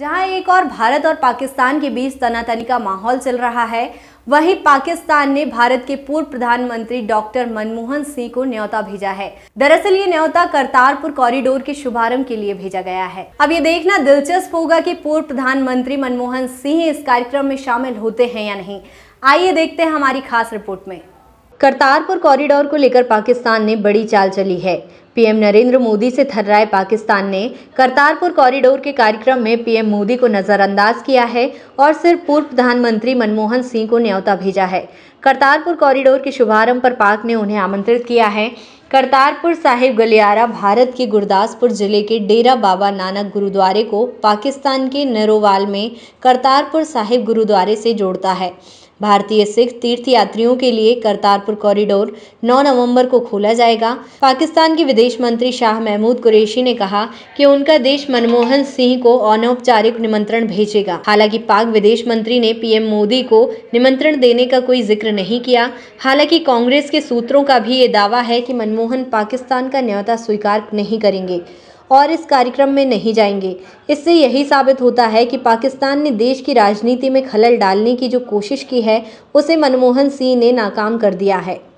जहां एक और भारत और पाकिस्तान के बीच तनातनी का माहौल चल रहा है वहीं पाकिस्तान ने भारत के पूर्व प्रधानमंत्री डॉक्टर मनमोहन सिंह को न्योता भेजा है दरअसल ये न्योता करतारपुर कॉरिडोर के शुभारंभ के लिए भेजा गया है अब ये देखना दिलचस्प होगा कि पूर्व प्रधानमंत्री मनमोहन सिंह इस कार्यक्रम में शामिल होते हैं या नहीं आइए देखते हैं हमारी खास रिपोर्ट में करतारपुर कॉरिडोर को लेकर पाकिस्तान ने बड़ी चाल चली है पीएम नरेंद्र मोदी से थर्राए पाकिस्तान ने करतारपुर कॉरिडोर के कार्यक्रम में पीएम मोदी को नज़रअंदाज किया है और सिर्फ पूर्व प्रधानमंत्री मनमोहन सिंह को न्यौता भेजा है करतारपुर कॉरिडोर के शुभारंभ पर पाक ने उन्हें आमंत्रित किया है करतारपुर साहिब गलियारा भारत के गुरदासपुर जिले के डेरा बाबा नानक गुरुद्वारे को पाकिस्तान के नरोवाल में करतारपुर साहिब गुरुद्वारे से जोड़ता है भारतीय सिख तीर्थ यात्रियों के लिए करतारपुर कॉरिडोर 9 नवंबर को खोला जाएगा पाकिस्तान के विदेश मंत्री शाह महमूद कुरेशी ने कहा कि उनका देश मनमोहन सिंह को अनौपचारिक निमंत्रण भेजेगा हालांकि पाक विदेश मंत्री ने पीएम मोदी को निमंत्रण देने का कोई जिक्र नहीं किया हालांकि कांग्रेस के सूत्रों का भी ये दावा है की मनमोहन पाकिस्तान का न्यौता स्वीकार नहीं करेंगे और इस कार्यक्रम में नहीं जाएंगे इससे यही साबित होता है कि पाकिस्तान ने देश की राजनीति में खलल डालने की जो कोशिश की है उसे मनमोहन सिंह ने नाकाम कर दिया है